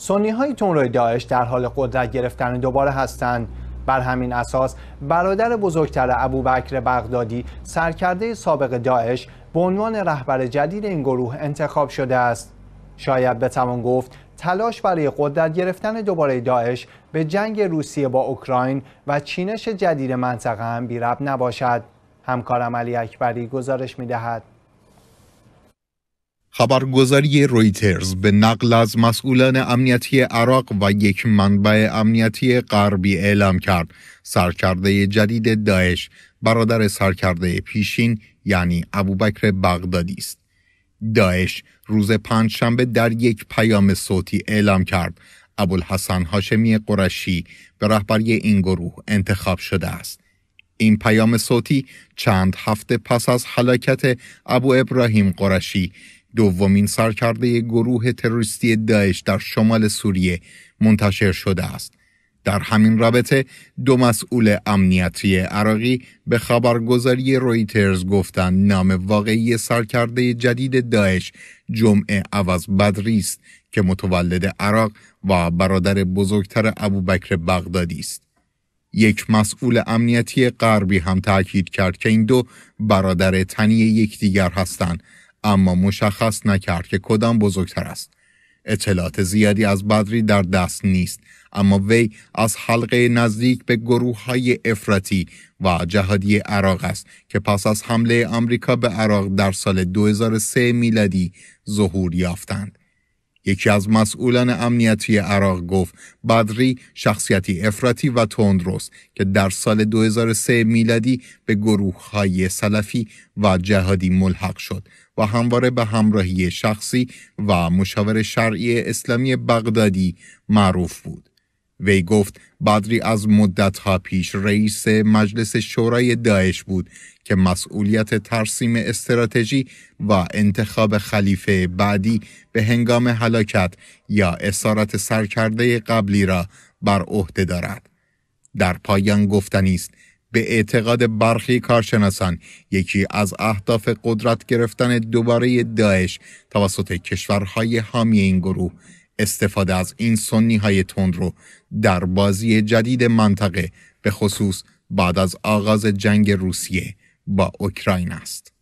سنی های تون داعش در حال قدرت گرفتن دوباره هستند بر همین اساس برادر بزرگتر ابوبکر بغدادی سرکرده سابق داعش به عنوان رهبر جدید این گروه انتخاب شده است شاید بتوان گفت تلاش برای قدرت گرفتن دوباره داعش به جنگ روسیه با اوکراین و چینش جدید منطقه هم بیرب نباشد همکارم علی اکبری گزارش می دهد. خبرگزاری رویترز به نقل از مسئولان امنیتی عراق و یک منبع امنیتی غربی اعلام کرد سرکرده جدید داعش برادر سرکرده پیشین یعنی ابوبکر بغدادی است داعش روز پنجشنبه در یک پیام صوتی اعلام کرد ابوالحسن هاشمی قرشی به رهبری این گروه انتخاب شده است این پیام صوتی چند هفته پس از حلاکت ابو ابراهیم قرشی دومین سرکرده گروه تروریستی داعش در شمال سوریه منتشر شده است. در همین رابطه دو مسئول امنیتی عراقی به خبرگزاری رویترز گفتند نام واقعی سرکرده جدید داعش جمعه عوض بدری است که متولد عراق و برادر بزرگتر ابوبکر بغدادی است. یک مسئول امنیتی غربی هم تاکید کرد که این دو برادر تنی یکدیگر هستند اما مشخص نکرد که کدام بزرگتر است اطلاعات زیادی از بدری در دست نیست اما وی از حلقه نزدیک به گروه های افراطی و جهادی عراق است که پس از حمله آمریکا به عراق در سال 2003 میلادی ظهور یافتند یکی از مسئولان امنیتی عراق گفت بدری شخصیتی افراطی و تندرست که در سال 2003 میلادی به گروه های سلفی و جهادی ملحق شد و همواره به همراهی شخصی و مشاور شرعی اسلامی بغدادی معروف بود. وی گفت بدری از مدتها پیش رئیس مجلس شورای داعش بود که مسئولیت ترسیم استراتژی و انتخاب خلیفه بعدی به هنگام هلاکت یا اسارت سرکرده قبلی را بر عهده دارد. در پایان گفتنی است به اعتقاد برخی کارشناسان یکی از اهداف قدرت گرفتن دوباره داعش توسط کشورهای حامی این گروه استفاده از این سنی های تند رو در بازی جدید منطقه به خصوص بعد از آغاز جنگ روسیه با اوکراین است.